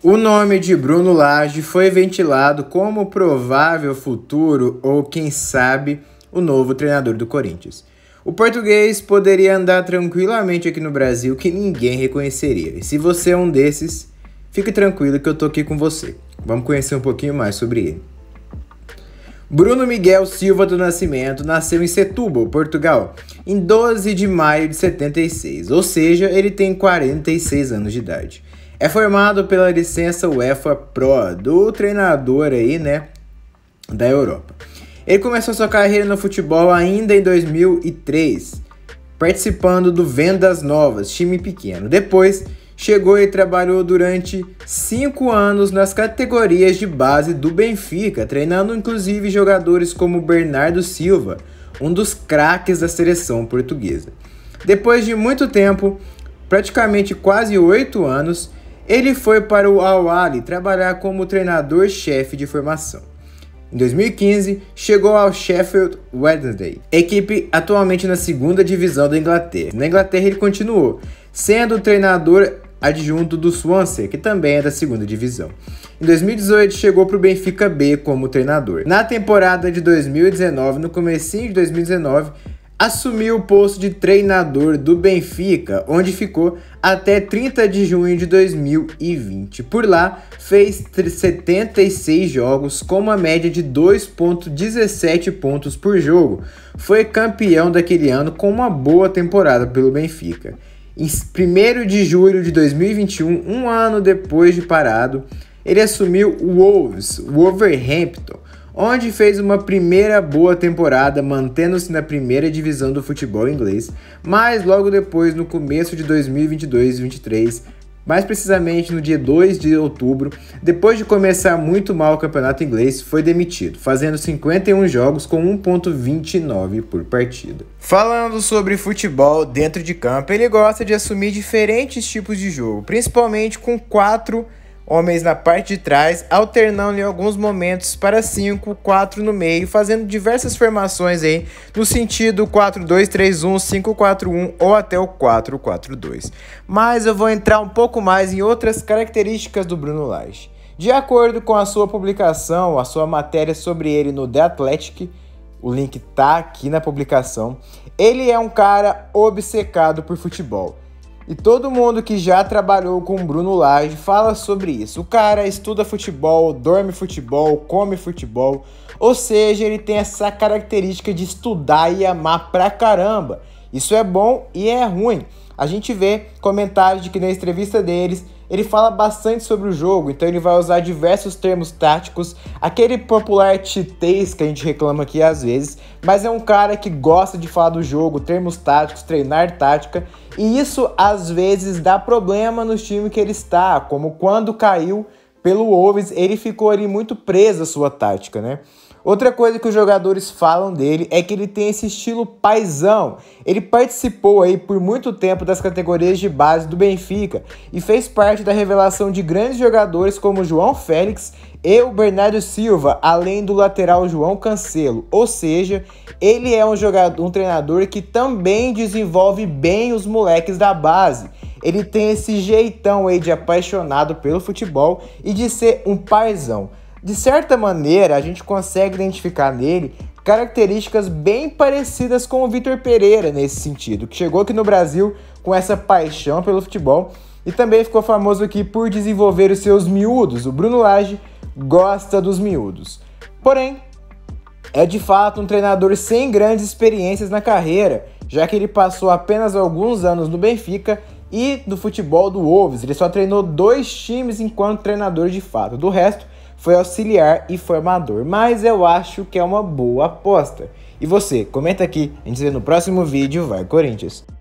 O nome de Bruno Lage foi ventilado como provável futuro ou, quem sabe, o novo treinador do Corinthians. O português poderia andar tranquilamente aqui no Brasil que ninguém reconheceria. E se você é um desses, fique tranquilo que eu tô aqui com você. Vamos conhecer um pouquinho mais sobre ele. Bruno Miguel Silva do Nascimento nasceu em Setúbal, Portugal, em 12 de maio de 76, ou seja, ele tem 46 anos de idade. É formado pela licença UEFA Pro do treinador aí, né, da Europa. Ele começou sua carreira no futebol ainda em 2003, participando do Vendas Novas, time pequeno. Depois, chegou e trabalhou durante cinco anos nas categorias de base do Benfica, treinando inclusive jogadores como Bernardo Silva, um dos craques da seleção portuguesa. Depois de muito tempo, praticamente quase oito anos, ele foi para o al trabalhar como treinador-chefe de formação. Em 2015, chegou ao Sheffield Wednesday, equipe atualmente na segunda divisão da Inglaterra. Na Inglaterra, ele continuou sendo treinador adjunto do Swansea, que também é da segunda divisão. Em 2018, chegou para o Benfica B como treinador. Na temporada de 2019, no começo de 2019, assumiu o posto de treinador do Benfica, onde ficou até 30 de junho de 2020. Por lá, fez 76 jogos com uma média de 2.17 pontos por jogo. Foi campeão daquele ano com uma boa temporada pelo Benfica. Em 1 de julho de 2021, um ano depois de parado, ele assumiu o Wolves, Wolverhampton, onde fez uma primeira boa temporada, mantendo-se na primeira divisão do futebol inglês, mas logo depois, no começo de 2022-23, mais precisamente no dia 2 de outubro, depois de começar muito mal o campeonato inglês, foi demitido, fazendo 51 jogos com 1,29 por partida. Falando sobre futebol dentro de campo, ele gosta de assumir diferentes tipos de jogo, principalmente com quatro homens na parte de trás, alternando em alguns momentos para 5, 4 no meio, fazendo diversas formações aí no sentido 4-2-3-1, 5-4-1 ou até o 4-4-2. Mas eu vou entrar um pouco mais em outras características do Bruno Lage. De acordo com a sua publicação, a sua matéria sobre ele no The Athletic, o link tá aqui na publicação. Ele é um cara obcecado por futebol. E todo mundo que já trabalhou com o Bruno Lage fala sobre isso. O cara estuda futebol, dorme futebol, come futebol, ou seja, ele tem essa característica de estudar e amar pra caramba. Isso é bom e é ruim. A gente vê comentários de que na entrevista deles ele fala bastante sobre o jogo, então ele vai usar diversos termos táticos, aquele popular titez que a gente reclama aqui às vezes, mas é um cara que gosta de falar do jogo, termos táticos, treinar tática, e isso às vezes dá problema no time que ele está, como quando caiu pelo Wolves, ele ficou ali muito preso à sua tática, né? Outra coisa que os jogadores falam dele é que ele tem esse estilo paisão. Ele participou aí por muito tempo das categorias de base do Benfica e fez parte da revelação de grandes jogadores como João Félix e o Bernardo Silva, além do lateral João Cancelo. Ou seja, ele é um jogador, um treinador que também desenvolve bem os moleques da base. Ele tem esse jeitão aí de apaixonado pelo futebol e de ser um paizão. De certa maneira, a gente consegue identificar nele características bem parecidas com o Vitor Pereira nesse sentido, que chegou aqui no Brasil com essa paixão pelo futebol e também ficou famoso aqui por desenvolver os seus miúdos. O Bruno Lage gosta dos miúdos. Porém, é de fato um treinador sem grandes experiências na carreira, já que ele passou apenas alguns anos no Benfica e no futebol do Wolves. Ele só treinou dois times enquanto treinador de fato. Do resto, foi auxiliar e formador, mas eu acho que é uma boa aposta. E você, comenta aqui, a gente se vê no próximo vídeo, vai Corinthians!